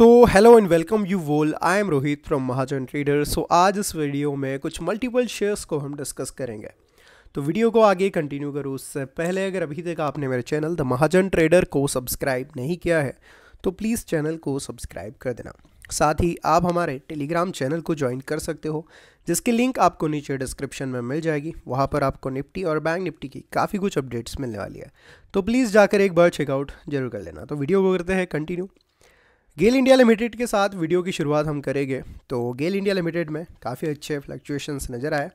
so hello and welcome you all I am Rohit from Mahajan trader so आज इस video में कुछ मल्टीपल शेयर्स को हम डिस्कस करेंगे तो वीडियो को आगे कंटिन्यू करो उससे पहले अगर अभी तक आपने मेरे चैनल द महाजन ट्रेडर को सब्सक्राइब नहीं किया है तो प्लीज़ चैनल को सब्सक्राइब कर देना साथ ही आप हमारे टेलीग्राम चैनल को ज्वाइन कर सकते हो जिसकी लिंक आपको नीचे डिस्क्रिप्शन में मिल जाएगी वहाँ पर आपको निफ्टी और बैंक निफ्टी की काफ़ी कुछ अपडेट्स मिलने वाली है तो प्लीज़ जाकर एक बार चेकआउट जरूर कर लेना तो वीडियो को करते हैं कंटिन्यू गेल इंडिया लिमिटेड के साथ वीडियो की शुरुआत हम करेंगे तो गेल इंडिया लिमिटेड में काफ़ी अच्छे फ्लक्चुएशंस नज़र आए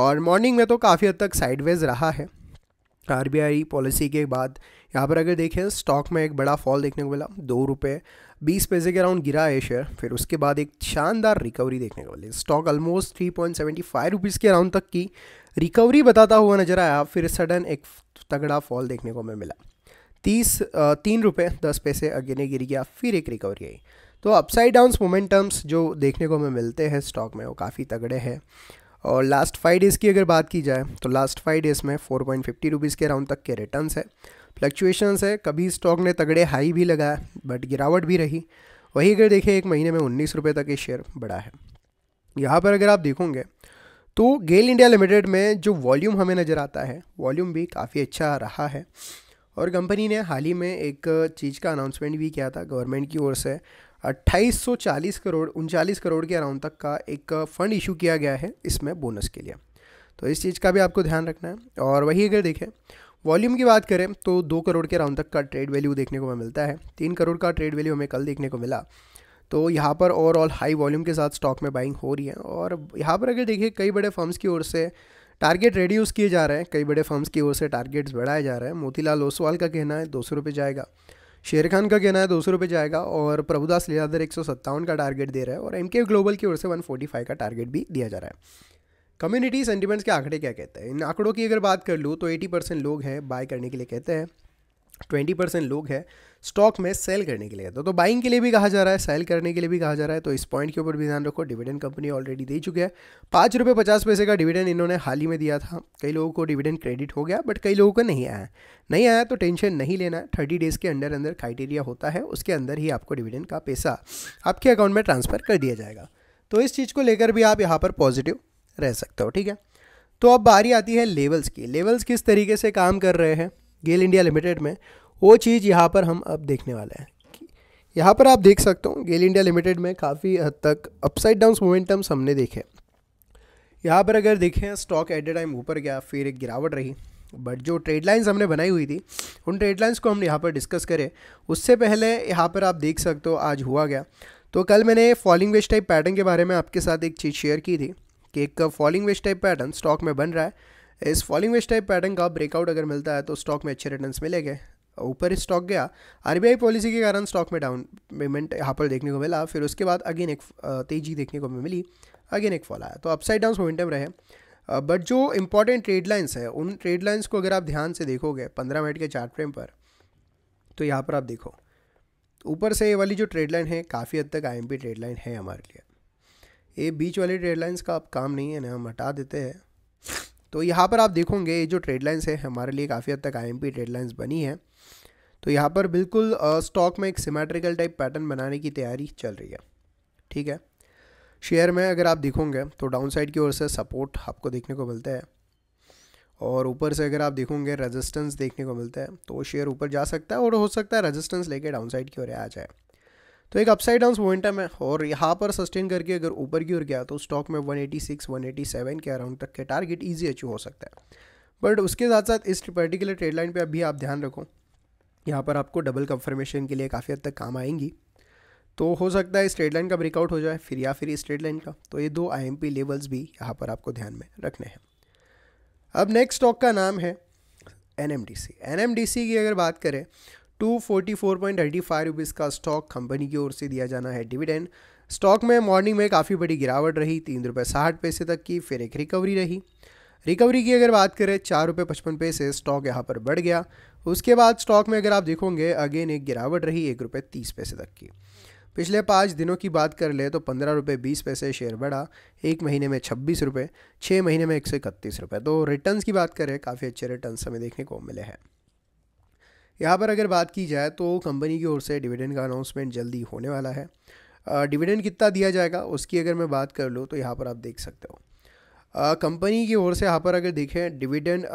और मॉर्निंग में तो काफ़ी हद तक साइडवेज रहा है आरबीआई पॉलिसी के बाद यहाँ पर अगर देखें स्टॉक में एक बड़ा फॉल देखने को मिला दो रुपये बीस पैसे के अराउंड गिरा है शेयर फिर उसके बाद एक शानदार रिकवरी देखने को मिली stock almost three point seventy five rupees के अराउंड तक की रिकवरी बताता हुआ नजर आया फिर सडन एक तगड़ा फॉल देखने को हमें मिला तीस तीन रुपये दस पैसे अगेने गिर गया फिर एक रिकवरी आई तो अपसाइड डाउन्स मोमेंटम्स जो देखने को हमें मिलते हैं स्टॉक में वो काफ़ी तगड़े हैं और लास्ट फाइव डेज़ की अगर बात की जाए तो लास्ट फाइव डेज़ में फोर पॉइंट फिफ्टी रुपीज़ के राउंड तक के रिटर्न्स है फ्लक्चुएशंस है कभी स्टॉक ने तगड़े हाई भी लगाया बट गिरावट भी रही वही अगर देखें एक महीने में उन्नीस रुपये तक ये शेयर बढ़ा है यहाँ पर अगर आप देखोगे तो गेल इंडिया लिमिटेड में जो वॉल्यूम हमें नज़र आता है वॉल्यूम भी काफ़ी अच्छा रहा है और कंपनी ने हाल ही में एक चीज़ का अनाउंसमेंट भी किया था गवर्नमेंट की ओर से 2840 करोड़ उनचालीस करोड़ के अराउंड तक का एक फ़ंड इशू किया गया है इसमें बोनस के लिए तो इस चीज़ का भी आपको ध्यान रखना है और वही अगर देखें वॉल्यूम की बात करें तो दो करोड़ के राउंड तक का ट्रेड वैल्यू देखने को हमें मिलता है तीन करोड़ का ट्रेड वैल्यू हमें कल देखने को मिला तो यहाँ पर ओवरऑल हाई वॉल्यूम के साथ स्टॉक में बाइंग हो रही है और यहाँ पर अगर देखिए कई बड़े फर्म्स की ओर से टारगेट रेड्यूस किए जा रहे हैं कई बड़े फर्म्स की ओर से टारगेट्स बढ़ाए जा रहे हैं मोतीलाल ओसवाल का कहना है दो सौ रुपये जाएगा शेर खान का कहना है दो सौ रुपये जाएगा और प्रभुदास लीलाधर एक सौ सत्तावन का टारगेट दे रहा है और एम ग्लोबल की ओर से वन फोर्टी फाइव का टारगेट भी दिया जा रहा है कम्युनिटी सेंटीमेंट्स के आंकड़े क्या कहते हैं इन आंकड़ों की अगर बात कर लूँ तो एटी परसेंट लोग हैं बाय करने के लिए कहते हैं ट्वेंटी परसेंट लोग हैं स्टॉक में सेल करने के लिए तो तो बाइंग के लिए भी कहा जा रहा है सेल करने के लिए भी कहा जा रहा है तो इस पॉइंट के ऊपर भी ध्यान रखो डिविडेंड कंपनी ऑलरेडी दे चुके हैं पाँच रुपये पचास पैसे का डिविडेंड इन्होंने हाल ही में दिया था कई लोगों को डिविडेंड क्रेडिट हो गया बट कई लोगों को नहीं आया नहीं आया तो टेंशन नहीं लेना थर्टी डेज़ के अंडर अंदर क्राइटेरिया होता है उसके अंदर ही आपको डिविडेंड का पैसा आपके अकाउंट में ट्रांसफ़र कर दिया जाएगा तो इस चीज़ को लेकर भी आप यहाँ पर पॉजिटिव रह सकते हो ठीक है तो अब बारी आती है लेवल्स की लेवल्स किस तरीके से काम कर रहे हैं गेल इंडिया लिमिटेड में वो चीज़ यहाँ पर हम अब देखने वाले हैं यहाँ पर आप देख सकते हो गेल इंडिया लिमिटेड में काफ़ी हद तक अपसाइड डाउन मोमेंटम्स हमने देखे यहाँ पर अगर देखें स्टॉक एट ए टाइम ऊपर गया फिर एक गिरावट रही बट जो ट्रेड लाइन्स हमने बनाई हुई थी उन ट्रेड लाइन्स को हम यहाँ पर डिस्कस करें उससे पहले यहाँ पर आप देख सकते हो आज हुआ गया तो कल मैंने फॉलिंग वेस्ट टाइप पैटर्न के बारे में आपके साथ एक चीज़ शेयर की थी कि एक फॉलिंग वेस्ट टाइप पैटर्न स्टॉक में बन रहा है इस फॉलिंग वेस्ट टाइप पैटर्न का ब्रेकआउट अगर मिलता है तो स्टॉक में अच्छे रिटर्न मिलेंगे ऊपर स्टॉक गया आर पॉलिसी के कारण स्टॉक में डाउन पेमेंट यहाँ पर देखने को मिला फिर उसके बाद अगेन एक तेजी देखने को मिली अगेन एक फॉल आया तो अपसाइड डाउन मोमेंटम रहे बट जो इंपॉर्टेंट ट्रेड लाइन्स है उन ट्रेड लाइन्स को अगर आप ध्यान से देखोगे पंद्रह मिनट के चार्ट फ्रेम पर तो यहाँ पर आप देखो ऊपर से ये वाली जो ट्रेड लाइन है काफ़ी हद तक आई ट्रेड लाइन है हमारे लिए ये बीच वाली ट्रेड लाइन्स का अब काम नहीं है ना हम हटा देते हैं तो यहाँ पर आप देखोगे ये जो ट्रेड लाइन्स है हमारे लिए काफ़ी हद तक I M P trade lines बनी है तो यहाँ पर बिल्कुल स्टॉक में एक सिमेट्रिकल टाइप पैटर्न बनाने की तैयारी चल रही है ठीक है शेयर में अगर आप देखोगे तो डाउनसाइड की ओर से सपोर्ट आपको देखने को मिलता है और ऊपर से अगर आप देखोगे रेजिस्टेंस देखने को मिलता है तो शेयर ऊपर जा सकता है और हो सकता है रेजिस्टेंस लेके डाउनसाइड की ओर आ जाए तो एक अपसाइड डाउन मोमेंटम है और यहाँ पर सस्टेन करके अगर ऊपर की ओर गया तो स्टॉक में 186 187 के अराउंड तक के टारगेट ईजी अचीव हो सकता है बट उसके साथ साथ इस पर्टिकुलर ट्रेड लाइन पर अभी आप ध्यान रखो यहाँ पर आपको डबल कंफर्मेशन के लिए काफ़ी हद तक काम आएंगी तो हो सकता है इस ट्रेड लाइन का ब्रेकआउट हो जाए फिर या फिर इस ट्रेड लाइन का तो ये दो पी लेवल्स भी यहाँ पर आपको ध्यान में रखने हैं अब नेक्स्ट स्टॉक का नाम है डी सी की अगर बात करें two forty four point eighty five rupees का स्टॉक कंपनी की ओर से दिया जाना है डिविडेंड स्टॉक में मॉर्निंग में काफ़ी बड़ी गिरावट रही तीन रुपये साठ पैसे तक की फिर एक रिकवरी रही रिकवरी की अगर बात करें चार रुपये पचपन पैसे स्टॉक यहाँ पर बढ़ गया उसके बाद स्टॉक में अगर आप देखोगे अगेन एक गिरावट रही एक रुपये तीस पैसे तक की पिछले पाँच दिनों की बात कर ले तो पंद्रह रुपये बीस पैसे शेयर बढ़ा एक महीने में छब्बीस रुपये छः महीने में एक सौ इकतीस रुपये तो रिटर्न्स की बात करें काफ़ी अच्छे रिटर्न हमें देखने को मिले हैं यहाँ पर अगर बात की जाए तो कंपनी की ओर से डिविडेंड का अनाउंसमेंट जल्दी होने वाला है डिविडेंड कितना दिया जाएगा उसकी अगर मैं बात कर लूँ तो यहाँ पर आप देख सकते हो कंपनी की ओर से यहाँ पर अगर देखें डिविडेंड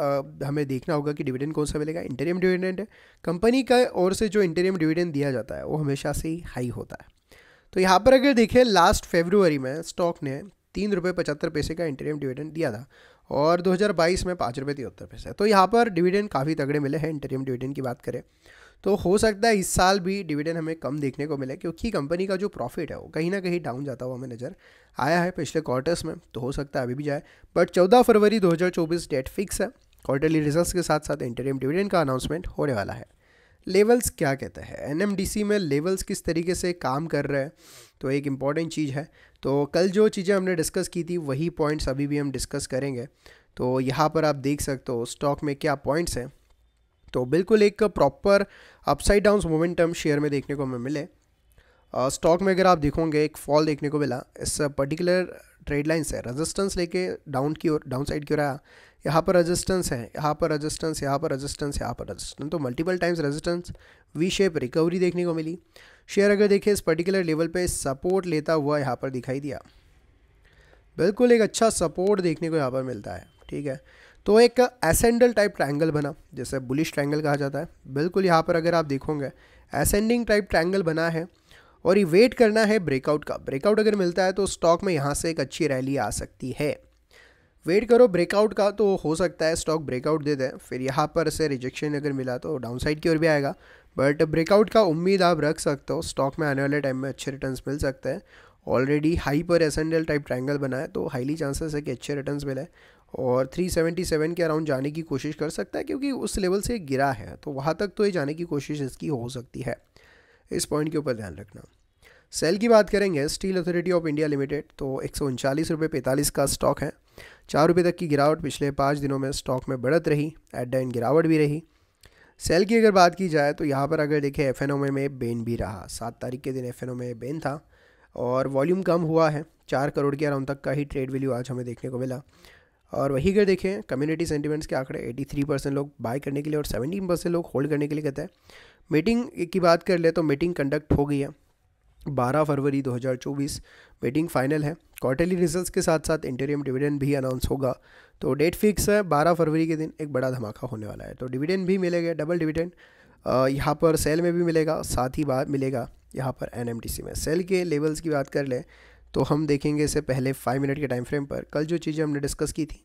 हमें देखना होगा कि डिविडेंड कौन सा मिलेगा इंटरियम डिविडेंड है कंपनी का ओर से जो इंटरियम डिविडेंड दिया जाता है वो हमेशा से ही हाई होता है तो यहाँ पर अगर देखें लास्ट फेबरवरी में स्टॉक ने तीन रुपये पचहत्तर पैसे का इंटरियम डिविडेंड दिया था और 2022 में पाँच रुपये तिहत्तर पैसे तो यहाँ पर डिविडेंड काफ़ी तगड़े मिले हैं इंटरियम डिविडेंड की बात करें तो हो सकता है इस साल भी डिविडेंड हमें कम देखने को मिले क्योंकि कंपनी का जो प्रॉफिट है वो कहीं ना कहीं डाउन जाता हुआ हमें नज़र आया है पिछले क्वार्टर्स में तो हो सकता है अभी भी जाए बट चौदह फरवरी 2024 डेट फिक्स है क्वार्टरली रिजल्ट्स के साथ साथ इंटरियम डिविडेंड का अनाउंसमेंट होने वाला है लेवल्स क्या कहते हैं एनएमडीसी में लेवल्स किस तरीके से काम कर रहे हैं तो एक इम्पॉर्टेंट चीज़ है तो कल जो चीज़ें हमने डिस्कस की थी वही पॉइंट्स अभी भी हम डिस्कस करेंगे तो यहाँ पर आप देख सकते हो स्टॉक में क्या पॉइंट्स हैं तो बिल्कुल एक proper upside down momentum share में देखने को हमें मिले स्टॉक में अगर आप देखोगे एक फॉल देखने को मिला इस पर्टिकुलर ट्रेड लाइन से रेजिस्टेंस लेके डाउन की ओर डाउन साइड की ओर आया यहाँ पर रजिस्टेंस है यहाँ पर रजिस्टेंस यहाँ पर रजिस्टेंस यहाँ पर रजिस्टेंस तो multiple times resistance V shape recovery देखने को मिली शेयर अगर देखें इस पर्टिकुलर लेवल पे सपोर्ट लेता हुआ यहाँ पर दिखाई दिया बिल्कुल एक अच्छा सपोर्ट देखने को यहाँ पर मिलता है ठीक है तो एक एसेंडल टाइप ट्रैंगल बना जैसे बुलिश ट्रैंगल कहा जाता है बिल्कुल यहाँ पर अगर आप देखोगे एसेंडिंग टाइप ट्रैंगल बना है और ये वेट करना है ब्रेकआउट का ब्रेकआउट अगर मिलता है तो स्टॉक में यहाँ से एक अच्छी रैली आ सकती है वेट करो ब्रेकआउट का तो हो सकता है स्टॉक ब्रेकआउट दे दें फिर यहाँ पर से रिजेक्शन अगर मिला तो डाउनसाइड की ओर भी आएगा बट ब्रेकआउट का उम्मीद आप रख सकते हो स्टॉक में आने वाले टाइम में अच्छे रिटर्न्स मिल सकते हैं ऑलरेडी हाई पर एसेंडल टाइप ट्रायंगल बना है तो हाईली चांसेस है कि अच्छे रिटर्न्स मिले और 377 के अराउंड जाने की कोशिश कर सकता है क्योंकि उस लेवल से गिरा है तो वहाँ तक तो ये जाने की कोशिश इसकी हो सकती है इस पॉइंट के ऊपर ध्यान रखना सेल की बात करेंगे Steel Authority of India Limited तो एक सौ का स्टॉक है चार रुपये तक की गिरावट पिछले पाँच दिनों में स्टॉक में बढ़त रही एट डाइन गिरावट भी रही सेल की अगर बात की जाए तो यहाँ पर अगर देखें एफ में, में बेन भी रहा सात तारीख के दिन एफ में बेन था और वॉल्यूम कम हुआ है चार करोड़ के अराउंड तक का ही ट्रेड वैल्यू आज हमें देखने को मिला और वही अगर देखें कम्युनिटी सेंटीमेंट्स के आंकड़े 83 परसेंट लोग बाय करने के लिए और 17 परसेंट लोग होल्ड करने के लिए कहते हैं मीटिंग की बात कर ले तो मीटिंग कंडक्ट हो गई है 12 फरवरी 2024 मीटिंग फाइनल है क्वार्टरली रिजल्ट्स के साथ साथ इंटरियम डिविडेंड भी अनाउंस होगा तो डेट फिक्स है 12 फरवरी के दिन एक बड़ा धमाका होने वाला है तो डिविडेंड भी मिलेगा डबल डिविडेंड यहाँ पर सेल में भी मिलेगा साथ ही बात मिलेगा यहाँ पर एन में सेल के लेवल्स की बात कर लें तो हम देखेंगे इससे पहले फाइव मिनट के टाइम फ्रेम पर कल जो चीज़ें हमने डिस्कस की थी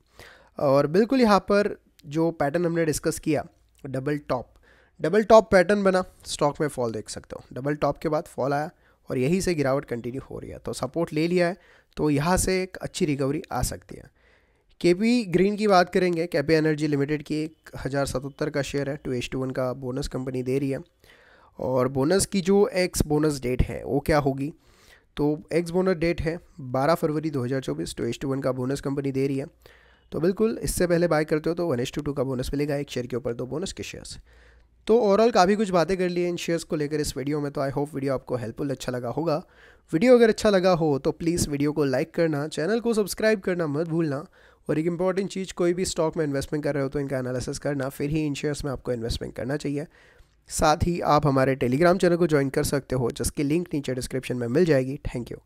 और बिल्कुल यहाँ पर जो पैटर्न हमने डिस्कस किया double top double top pattern बना स्टॉक में फॉल देख सकते हो डबल टॉप के बाद फॉल आया और यहीं से गिरावट कंटिन्यू हो रही है तो सपोर्ट ले लिया है तो यहाँ से एक अच्छी रिकवरी आ सकती है के पी ग्रीन की बात करेंगे कैपे एनर्जी लिमिटेड की एक हज़ार सतहत्तर का शेयर है टू एच टू वन का बोनस कंपनी दे रही है और बोनस की जो एक्स बोनस डेट है वो क्या होगी तो एक्स बोनस डेट है 12 फरवरी 2024 टू एच टू वन का बोनस कंपनी दे रही है तो बिल्कुल इससे पहले बाय करते हो तो वन एच टू टू का बोनस मिलेगा एक शेयर के ऊपर दो बोनस के शेयर्स तो ओवरऑल काफ़ी कुछ बातें कर ली इन शेयर्स को लेकर इस वीडियो में तो आई होप वीडियो आपको हेल्पफुल अच्छा लगा होगा वीडियो अगर अच्छा लगा हो तो प्लीज़ वीडियो को लाइक करना चैनल को सब्सक्राइब करना मत भूलना और एक इंपॉर्टेंट चीज़ कोई भी स्टॉक में इन्वेस्टमेंट कर रहे हो तो इनका एनालिसिस करना फिर ही इन शेयर्स में आपको इन्वेस्टमेंट करना चाहिए साथ ही आप हमारे टेलीग्राम चैनल को ज्वाइन कर सकते हो जिसकी लिंक नीचे डिस्क्रिप्शन में मिल जाएगी थैंक यू